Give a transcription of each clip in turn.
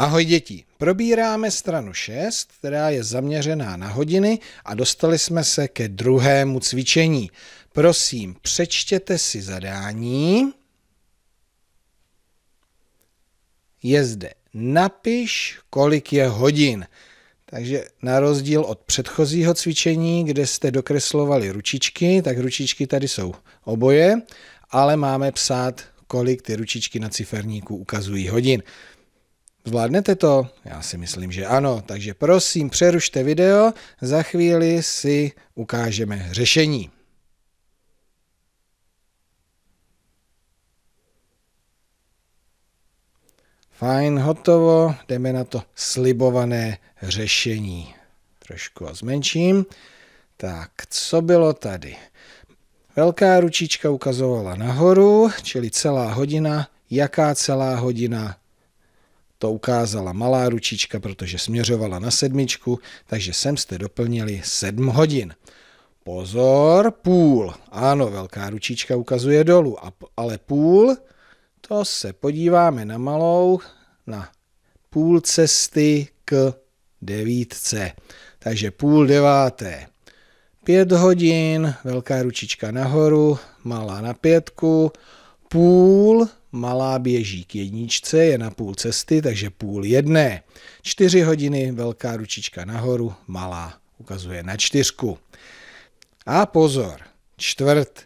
Ahoj děti, probíráme stranu 6, která je zaměřená na hodiny a dostali jsme se ke druhému cvičení. Prosím, přečtěte si zadání. Je zde napiš, kolik je hodin. Takže na rozdíl od předchozího cvičení, kde jste dokreslovali ručičky, tak ručičky tady jsou oboje, ale máme psát, kolik ty ručičky na ciferníku ukazují hodin. Zvládnete to? Já si myslím, že ano. Takže prosím, přerušte video, za chvíli si ukážeme řešení. Fajn, hotovo, jdeme na to slibované řešení. Trošku ho zmenším. Tak, co bylo tady? Velká ručička ukazovala nahoru, čili celá hodina. Jaká celá hodina? to ukázala malá ručička, protože směřovala na sedmičku, takže sem jste doplnili 7 hodin. Pozor, půl. Ano, velká ručička ukazuje dolů, ale půl, to se podíváme na malou, na půl cesty k devítce. Takže půl deváté. Pět hodin, velká ručička nahoru, malá na pětku, půl malá běží k jedničce, je na půl cesty, takže půl jedné. Čtyři hodiny, velká ručička nahoru, malá ukazuje na čtyřku. A pozor, čtvrt.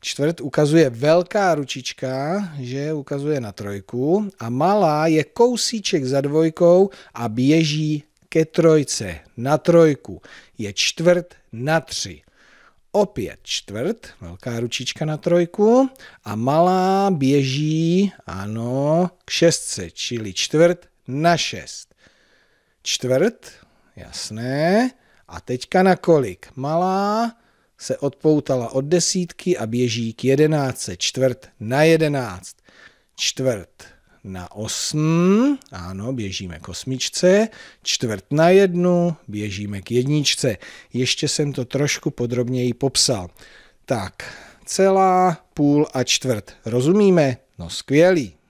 Čtvrt ukazuje velká ručička, že ukazuje na trojku a malá je kousíček za dvojkou a běží ke trojce, na trojku. Je čtvrt na tři opět čtvrt, velká ručička na trojku a malá běží, ano, k šestce, čili čtvrt na šest. Čtvrt, jasné. A teďka na kolik? Malá se odpoutala od desítky a běží k jedenáctce. Čtvrt na jedenáct. Čtvrt na 8, ano, běžíme k osmičce, čtvrt na jednu, běžíme k jedničce. Ještě jsem to trošku podrobněji popsal. Tak, celá, půl a čtvrt. Rozumíme? No skvělý.